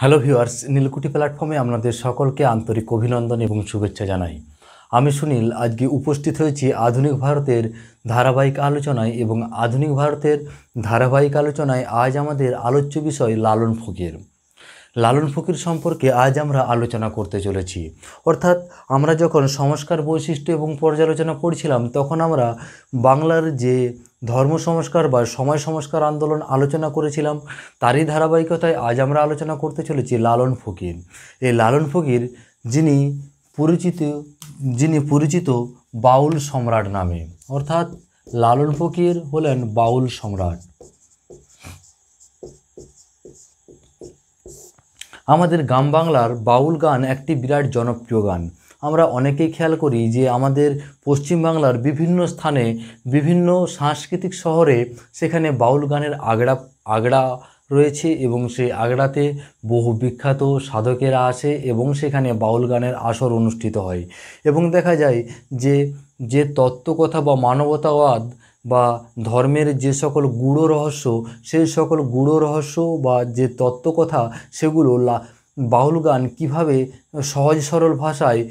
hello viewers নীলকুটি প্ল্যাটফর্মে আপনাদের সকলকে আন্তরিক অভিনন্দন এবং শুভেচ্ছা জানাই আমি সুনীল আজকে উপস্থিত হয়েছি আধুনিক ভারতের ধারাবাহিক আলোচনায় এবং আধুনিক ভারতের ধারাবাহিক আলোচনায় আজ আমাদের আলোচ্য বিষয় লালন ফকির লালন ফকির সম্পর্কে আজ আমরা আলোচনা করতে চলেছি অর্থাৎ আমরা যখন সংস্কার বৈশিষ্ট্য এবং পর্যালোচনা করছিলাম তখন আমরা বাংলার যে ধর্ম সংস্কার বা সময় সংস্কার আন্দোলন আলোচনা করেছিলাম তারই ধারাবাহিকতায় আজ আমরা আলোচনা করতে চলেছি লালন ফকির এই লালন ফকির যিনি পরিচিত যিনি পরিচিত বাউল সম্রাট নামে অর্থাৎ লালন ফকির হলেন বাউল সম্রাট আমাদের গ্রাম বাংলার বাউল গান একটি বিরাট জনপ্রিয় গান আমরা অনেকেই খেয়াল করি যে আমাদের পশ্চিমবাংলার বিভিন্ন স্থানে বিভিন্ন সাংস্কৃতিক শহরে সেখানে বাউল গানের আগড়া আগড়া রয়েছে এবং সেই আগ্রাতে বহু বিখ্যাত সাধকেরা আসে এবং সেখানে বাউল গানের আসর অনুষ্ঠিত হয় এবং দেখা যায় যে যে তত্ত্বকথা বা মানবতাবাদ বা ধর্মের যে সকল গূঢ় রহস্য সেই সকল গূঢ় রহস্য বা যে তত্ত্বকথা সেগুলো বাউল গান কীভাবে সহজ সরল ভাষায়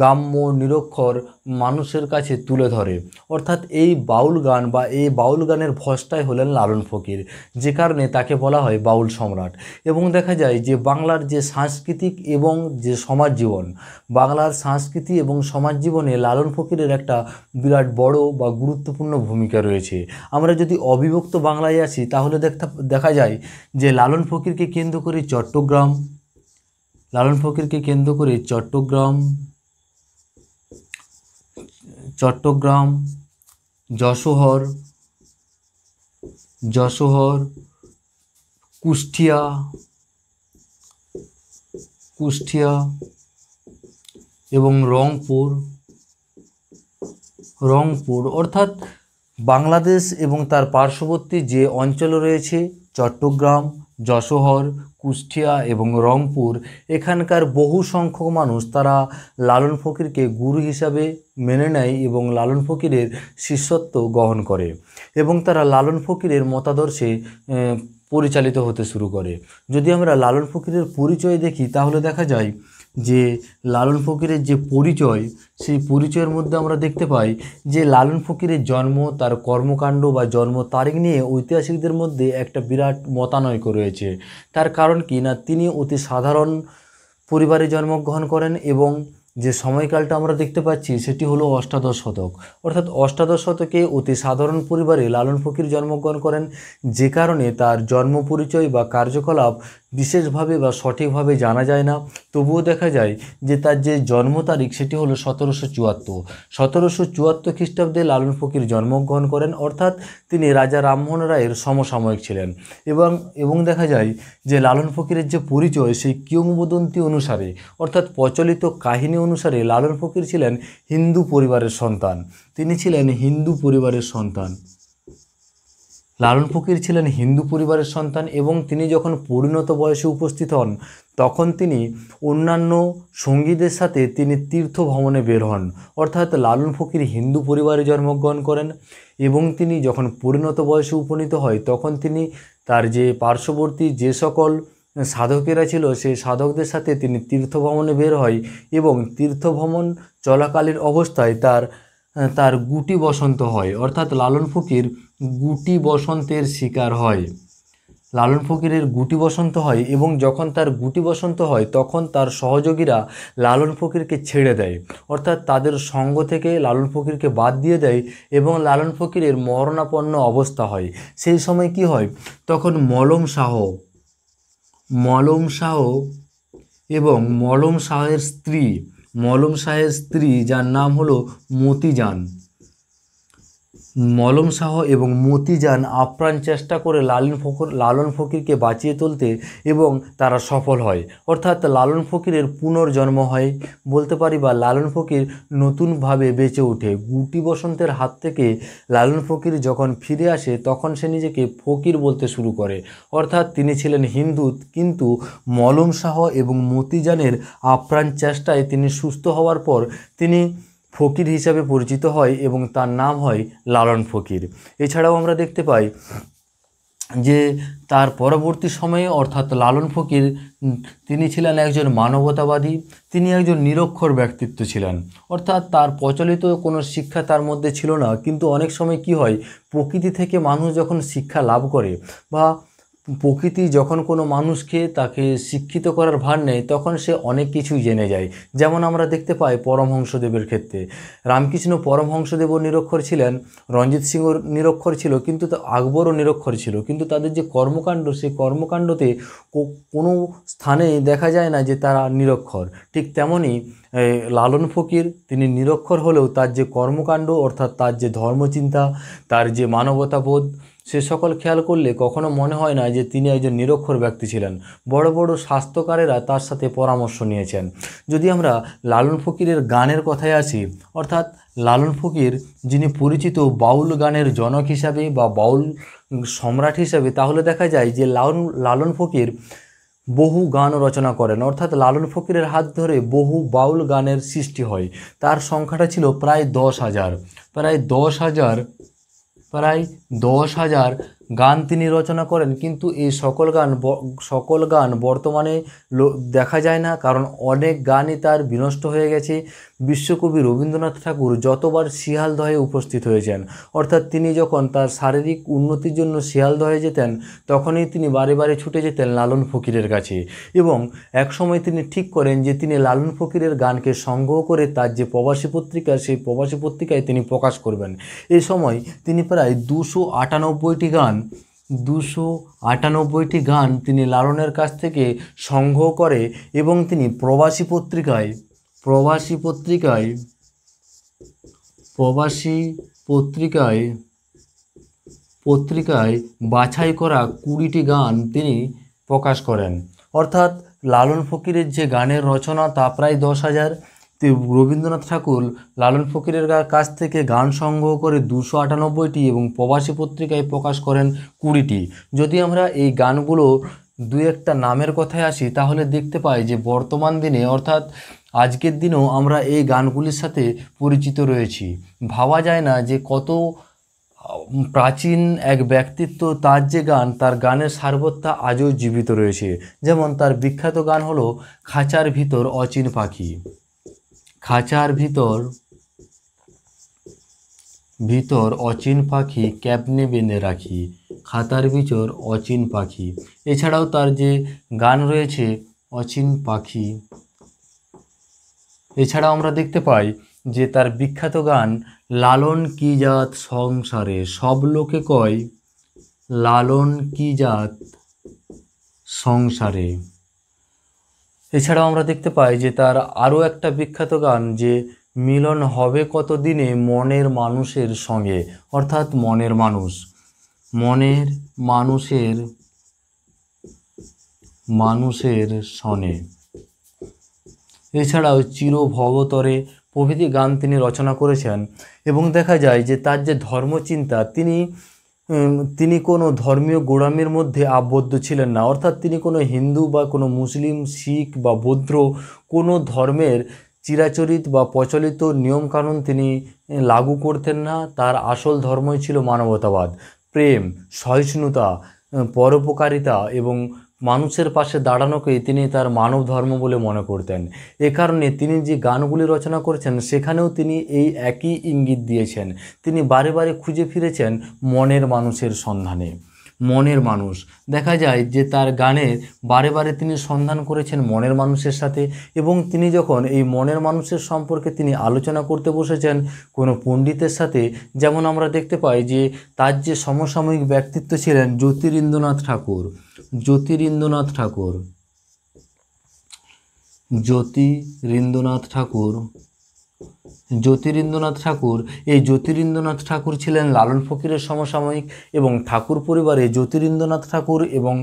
গ্রাম্য নিরক্ষর মানুষের কাছে তুলে ধরে অর্থাৎ এই বাউল গান বা এই বাউল গানের ভসটাই হলেন লালন ফকির যে কারণে তাকে বলা হয় বাউল সম্রাট এবং দেখা যায় যে বাংলার যে সাংস্কৃতিক এবং যে সমাজ জীবন বাংলার সংস্কৃতি এবং সমাজ জীবনে লালন ফকিরের একটা বিরাট বড় বা গুরুত্বপূর্ণ ভূমিকা রয়েছে আমরা যদি অবিভক্ত বাংলায় আসি তাহলে দেখতে দেখা যায় যে লালন ফকিরকে কেন্দ্র করে চট্টগ্রাম লালন ফকিরকে কেন্দ্র করে চট্টগ্রাম চট্টগ্রাম যশোহর যশোহর কুষ্টিয়া কুষ্টিয়া এবং রংপুর রংপুর অর্থাৎ বাংলাদেশ এবং তার পার্শ্ববর্তী যে অঞ্চল রয়েছে চট্টগ্রাম যশোহর কুষ্টিয়া এবং রংপুর এখানকার বহু সংখ্যক মানুষ তারা লালন ফকিরকে গুরু হিসাবে মেনে নেয় এবং লালন ফকিরের শিষ্যত্ব গ্রহণ করে এবং তারা লালন ফকিরের মতাদর্শে পরিচালিত হতে শুরু করে যদি আমরা লালন ফকিরের পরিচয় দেখি তাহলে দেখা যায় যে লালন ফকিরের যে পরিচয় সেই পরিচয়ের মধ্যে আমরা দেখতে পাই যে লালন ফকিরের জন্ম তার কর্মকাণ্ড বা জন্ম তারিখ নিয়ে ঐতিহাসিকদের মধ্যে একটা বিরাট মতানৈক্য রয়েছে তার কারণ কি না তিনি অতি সাধারণ পরিবারে জন্মগ্রহণ করেন এবং যে সময়কালটা আমরা দেখতে পাচ্ছি সেটি হলো অষ্টাদশ শতক অর্থাৎ অষ্টাদশ শতকে অতি সাধারণ পরিবারে লালন ফকির জন্মগ্রহণ করেন যে কারণে তার জন্ম পরিচয় বা কার্যকলাপ বিশেষভাবে বা সঠিকভাবে জানা যায় না তবুও দেখা যায় যে তার যে জন্ম তারিখ সেটি হলো সতেরোশো চুয়াত্তর সতেরোশো চুয়াত্তর খ্রিস্টাব্দে লালন ফকির জন্মগ্রহণ করেন অর্থাৎ তিনি রাজা রামমোহন রায়ের সমসাময়িক ছিলেন এবং এবং দেখা যায় যে লালন ফকিরের যে পরিচয় সেই কিয়ংবদন্তি অনুসারে অর্থাৎ প্রচলিত কাহিনী অনুসারে লালন ফকির ছিলেন হিন্দু পরিবারের সন্তান তিনি ছিলেন হিন্দু পরিবারের সন্তান লালন ফকির ছিলেন হিন্দু পরিবারের সন্তান এবং তিনি যখন পরিণত বয়সে উপস্থিত হন তখন তিনি অন্যান্য সঙ্গীদের সাথে তিনি তীর্থ ভ্রমণে বের হন অর্থাৎ লালন ফকির হিন্দু পরিবারে জন্মগ্রহণ করেন এবং তিনি যখন পরিণত বয়সে উপনীত হয় তখন তিনি তার যে পার্শ্ববর্তী যে সকল সাধকেরা ছিল সেই সাধকদের সাথে তিনি তীর্থ ভ্রমণে বের হয় এবং তীর্থ ভ্রমণ চলাকালীন অবস্থায় তার তার গুটি বসন্ত হয় অর্থাৎ লালন ফকির গুটি বসন্তের শিকার হয় লালন ফকিরের গুটি বসন্ত হয় এবং যখন তার গুটি বসন্ত হয় তখন তার সহযোগীরা লালন ফকিরকে ছেড়ে দেয় অর্থাৎ তাদের সঙ্গ থেকে লালন ফকিরকে বাদ দিয়ে দেয় এবং লালন ফকিরের মরণাপন্ন অবস্থা হয় সেই সময় কি হয় তখন মলম শাহ মলম শাহ এবং মলম শাহের স্ত্রী মলম সাহের স্ত্রী যার নাম হলো মতিজান মলম শাহ এবং মতিজান আপ্রাণ চেষ্টা করে লালন ফকর লালন ফকিরকে বাঁচিয়ে তুলতে এবং তারা সফল হয় অর্থাৎ লালন ফকিরের পুনর্জন্ম হয় বলতে পারি বা লালন ফকির নতুনভাবে বেঁচে ওঠে গুটি বসন্তের হাত থেকে লালন ফকির যখন ফিরে আসে তখন সে নিজেকে ফকির বলতে শুরু করে অর্থাৎ তিনি ছিলেন হিন্দু কিন্তু মলম শাহ এবং মতিজানের আপ্রাণ চেষ্টায় তিনি সুস্থ হওয়ার পর তিনি ফকির হিসাবে পরিচিত হয় এবং তার নাম হয় লালন ফকির এছাড়াও আমরা দেখতে পাই যে তার পরবর্তী সময়ে অর্থাৎ লালন ফকির তিনি ছিলেন একজন মানবতাবাদী তিনি একজন নিরক্ষর ব্যক্তিত্ব ছিলেন অর্থাৎ তার প্রচলিত কোনো শিক্ষা তার মধ্যে ছিল না কিন্তু অনেক সময় কি হয় প্রকৃতি থেকে মানুষ যখন শিক্ষা লাভ করে বা প্রকৃতি যখন কোনো মানুষকে তাকে শিক্ষিত করার ভার নেয় তখন সে অনেক কিছুই জেনে যায় যেমন আমরা দেখতে পাই পরমহংসদেবের ক্ষেত্রে রামকৃষ্ণ পরমহংসদেবও নিরক্ষর ছিলেন রঞ্জিত সিংও নিরক্ষর ছিল কিন্তু আকবরও নিরক্ষর ছিল কিন্তু তাদের যে কর্মকাণ্ড সেই কর্মকাণ্ডতে কোনো স্থানে দেখা যায় না যে তারা নিরক্ষর ঠিক তেমনই লালন ফকির তিনি নিরক্ষর হলেও তার যে কর্মকাণ্ড অর্থাৎ তার যে ধর্মচিন্তা তার যে মানবতাবোধ সে সকল খেয়াল করলে কখনো মনে হয় না যে তিনি একজন নিরক্ষর ব্যক্তি ছিলেন বড় বড় স্বাস্থ্যকারেরা তার সাথে পরামর্শ নিয়েছেন যদি আমরা লালন ফকিরের গানের কথায় আসি অর্থাৎ লালন ফকির যিনি পরিচিত বাউল গানের জনক হিসাবে বা বাউল সম্রাট হিসাবে তাহলে দেখা যায় যে লালন লালন ফকির বহু গান রচনা করেন অর্থাৎ লালন ফকিরের হাত ধরে বহু বাউল গানের সৃষ্টি হয় তার সংখ্যাটা ছিল প্রায় দশ হাজার প্রায় দশ হাজার প্রায় দশ হাজার গান তিনি রচনা করেন কিন্তু এই সকল গান সকল গান বর্তমানে দেখা যায় না কারণ অনেক গানই তার বিনষ্ট হয়ে গেছে বিশ্বকবি রবীন্দ্রনাথ ঠাকুর যতবার শিয়ালদহে উপস্থিত হয়েছেন অর্থাৎ তিনি যখন তার শারীরিক উন্নতির জন্য শিয়ালদহে যেতেন তখনই তিনি বারে বারে ছুটে যেতেন লালন ফকিরের কাছে এবং একসময় তিনি ঠিক করেন যে তিনি লালন ফকিরের গানকে সংগ্রহ করে তার যে প্রবাসী পত্রিকা সেই প্রবাসী পত্রিকায় তিনি প্রকাশ করবেন এই সময় তিনি প্রায় দুশো আটানব্বইটি গান দুশো আটানব্বইটি গান তিনি লালনের কাছ থেকে সংগ্রহ করে এবং তিনি প্রবাসী পত্রিকায় প্রবাসী পত্রিকায় প্রবাসী পত্রিকায় পত্রিকায় বাছাই করা কুড়িটি গান তিনি প্রকাশ করেন অর্থাৎ লালন ফকিরের যে গানের রচনা তা প্রায় দশ হাজার রবীন্দ্রনাথ ঠাকুর লালন ফকিরের কাছ থেকে গান সংগ্রহ করে দুশো আটানব্বইটি এবং প্রবাসী পত্রিকায় প্রকাশ করেন কুড়িটি যদি আমরা এই গানগুলো দু একটা নামের কথায় আসি তাহলে দেখতে পাই যে বর্তমান দিনে অর্থাৎ আজকের দিনেও আমরা এই গানগুলির সাথে পরিচিত রয়েছি ভাবা যায় না যে কত প্রাচীন এক ব্যক্তিত্ব তার যে গান তার গানের সার্বত্তা আজও জীবিত রয়েছে যেমন তার বিখ্যাত গান হলো খাঁচার ভিতর অচিন পাখি খাঁচার ভিতর ভিতর অচিন পাখি ক্যাপনে বেঁধে রাখি খাতার ভিতর অচিন পাখি এছাড়াও তার যে গান রয়েছে অচিন পাখি এছাড়াও আমরা দেখতে পাই যে তার বিখ্যাত গান লালন কি জাত সংসারে সব লোকে কয় লালন কি জাত সংসারে এছাড়াও আমরা দেখতে পাই যে তার আরও একটা বিখ্যাত গান যে মিলন হবে কতদিনে মনের মানুষের সঙ্গে অর্থাৎ মনের মানুষ মনের মানুষের মানুষের সনে এছাড়াও চিরভবতরে প্রভৃতি গান তিনি রচনা করেছেন এবং দেখা যায় যে তার যে ধর্মচিন্তা তিনি তিনি কোনো ধর্মীয় গোড়ামের মধ্যে আবদ্ধ ছিলেন না অর্থাৎ তিনি কোনো হিন্দু বা কোনো মুসলিম শিখ বা বৌদ্ধ কোনো ধর্মের চিরাচরিত বা প্রচলিত নিয়মকানুন তিনি লাগু করতেন না তার আসল ধর্মই ছিল মানবতাবাদ প্রেম সহিষ্ণুতা পরোপকারিতা এবং মানুষের পাশে দাঁড়ানোকে তিনি তার মানব ধর্ম বলে মনে করতেন এ কারণে তিনি যে গানগুলি রচনা করেছেন সেখানেও তিনি এই একই ইঙ্গিত দিয়েছেন তিনি বারে বারে খুঁজে ফিরেছেন মনের মানুষের সন্ধানে মনের মানুষ দেখা যায় যে তার গানের বারে বারে তিনি সন্ধান করেছেন মনের মানুষের সাথে এবং তিনি যখন এই মনের মানুষের সম্পর্কে তিনি আলোচনা করতে বসেছেন কোনো পণ্ডিতের সাথে যেমন আমরা দেখতে পাই যে তার যে সমসাময়িক ব্যক্তিত্ব ছিলেন জ্যোতিরিন্দ্রনাথ ঠাকুর জ্যোতিরিন্দ্রনাথ ঠাকুর জ্যোতিরিন্দ্রনাথ ঠাকুর জ্যোতিরিন্দ্রনাথ ঠাকুর এই জ্যোতিরিন্দ্রনাথ ঠাকুর ছিলেন লালন ফকিরের সমসাময়িক এবং ঠাকুর পরিবারে জ্যোতিরিন্দ্রনাথ ঠাকুর এবং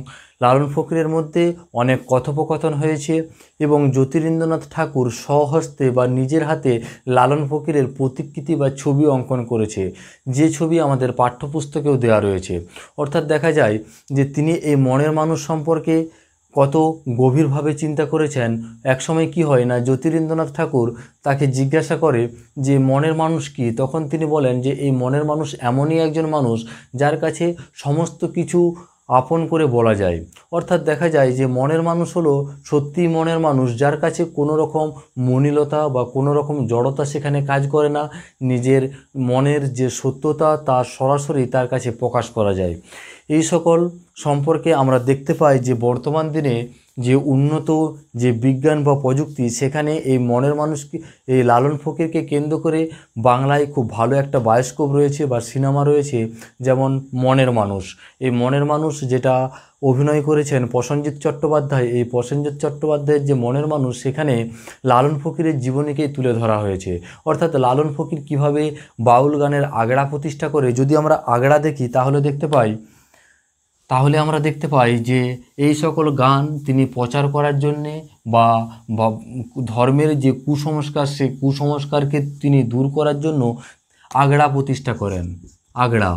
লালন ফকিরের মধ্যে অনেক কথোপকথন হয়েছে এবং জ্যোতিরিন্দ্রনাথ ঠাকুর স্বহস্তে বা নিজের হাতে লালন ফকিরের প্রতিকৃতি বা ছবি অঙ্কন করেছে যে ছবি আমাদের পাঠ্যপুস্তকেও দেওয়া রয়েছে অর্থাৎ দেখা যায় যে তিনি এই মনের মানুষ সম্পর্কে কত গভীরভাবে চিন্তা করেছেন একসময় কি হয় না জ্যোতিরেন্দ্রনাথ ঠাকুর তাকে জিজ্ঞাসা করে যে মনের মানুষ কি তখন তিনি বলেন যে এই মনের মানুষ এমনই একজন মানুষ যার কাছে সমস্ত কিছু আপন করে বলা যায় অর্থাৎ দেখা যায় যে মনের মানুষ হলো সত্যি মনের মানুষ যার কাছে কোনো রকম মনিলতা বা কোনো রকম জড়তা সেখানে কাজ করে না নিজের মনের যে সত্যতা তা সরাসরি তার কাছে প্রকাশ করা যায় এই সকল সম্পর্কে আমরা দেখতে পাই যে বর্তমান দিনে যে উন্নত যে বিজ্ঞান বা প্রযুক্তি সেখানে এই মনের মানুষকে এই লালন ফকিরকে কেন্দ্র করে বাংলায় খুব ভালো একটা বায়োস্কোপ রয়েছে বা সিনেমা রয়েছে যেমন মনের মানুষ এই মনের মানুষ যেটা অভিনয় করেছেন প্রসেনজিৎ চট্টোপাধ্যায় এই প্রসেনজিৎ চট্টোপাধ্যায়ের যে মনের মানুষ সেখানে লালন ফকিরের জীবনীকেই তুলে ধরা হয়েছে অর্থাৎ লালন ফকির কিভাবে বাউল গানের আগড়া প্রতিষ্ঠা করে যদি আমরা আগড়া দেখি তাহলে দেখতে পাই তাহলে আমরা দেখতে পাই যে এই সকল গান তিনি প্রচার করার জন্যে বা ধর্মের যে কুসংস্কার সেই কুসংস্কারকে তিনি দূর করার জন্য আগড়া প্রতিষ্ঠা করেন আগড়া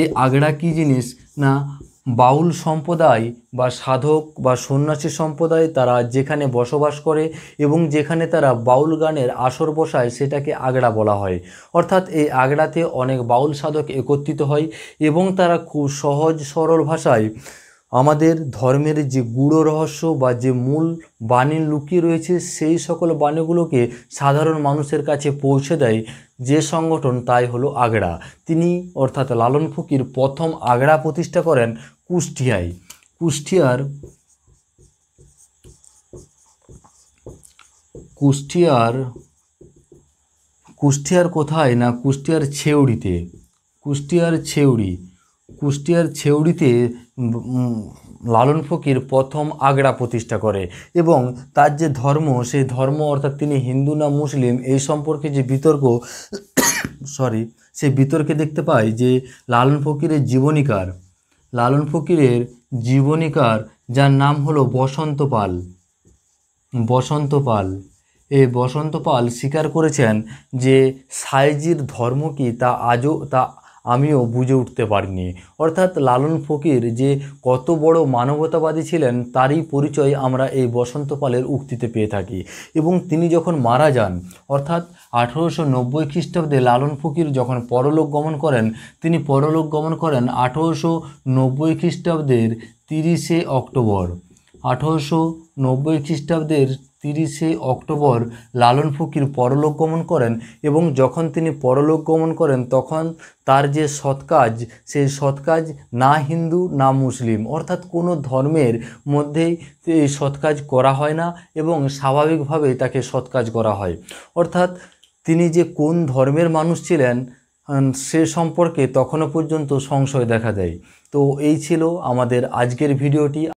এই আগড়া কি জিনিস না বাউল সম্প্রদায় বা সাধক বা সন্ন্যাসী সম্প্রদায় তারা যেখানে বসবাস করে এবং যেখানে তারা বাউল গানের আসর বসায় সেটাকে আগড়া বলা হয় অর্থাৎ এই আগড়াতে অনেক বাউল সাধক একত্রিত হয় এবং তারা খুব সহজ সরল ভাষায় আমাদের ধর্মের যে গুড়ো রহস্য বা যে মূল বাণী লুকিয়ে রয়েছে সেই সকল বাণীগুলোকে সাধারণ মানুষের কাছে পৌঁছে দেয় যে সংগঠন তাই হলো আগ্রা তিনি অর্থাৎ লালন ফকির প্রথম আগ্রা প্রতিষ্ঠা করেন কুষ্টিয়ায় কুষ্টিয়ার কুষ্টিয়ার কুষ্টিয়ার কোথায় না কুষ্টিয়ার ছেউড়িতে কুষ্টিয়ার ছেউড়ি কুষ্টিয়ার ছেউড়িতে লালন ফকির প্রথম আগ্রা প্রতিষ্ঠা করে এবং তার যে ধর্ম সেই ধর্ম অর্থাৎ তিনি হিন্দু না মুসলিম এই সম্পর্কে যে বিতর্ক সরি সে বিতর্কে দেখতে পাই যে লালন ফকিরের জীবনীকার লালন ফকিরের জীবনীকার যার নাম হলো বসন্ত পাল বসন্ত পাল এ বসন্ত পাল স্বীকার করেছেন যে সাইজির ধর্ম কি তা আজও তা আমিও বুঝে উঠতে পারিনি অর্থাৎ লালন ফকির যে কত বড় মানবতাবাদী ছিলেন তারই পরিচয় আমরা এই বসন্তপালের উক্তিতে পেয়ে থাকি এবং তিনি যখন মারা যান অর্থাৎ আঠেরোশো নব্বই খ্রিস্টাব্দে লালন ফকির যখন পরলোক গমন করেন তিনি পরলোক গমন করেন আঠেরোশো নব্বই খ্রিস্টাব্দের তিরিশে অক্টোবর আঠেরোশো নব্বই খ্রিস্টাব্দের তিরিশে অক্টোবর লালন ফকির পরলোক গমন করেন এবং যখন তিনি পরলোক গমন করেন তখন তার যে সৎকাজ সেই সৎকাজ না হিন্দু না মুসলিম অর্থাৎ কোনো ধর্মের মধ্যেই এই সৎকাজ করা হয় না এবং স্বাভাবিকভাবেই তাকে সৎকাজ করা হয় অর্থাৎ তিনি যে কোন ধর্মের মানুষ ছিলেন সে সম্পর্কে তখনও পর্যন্ত সংশয় দেখা দেয় তো এই ছিল আমাদের আজকের ভিডিওটি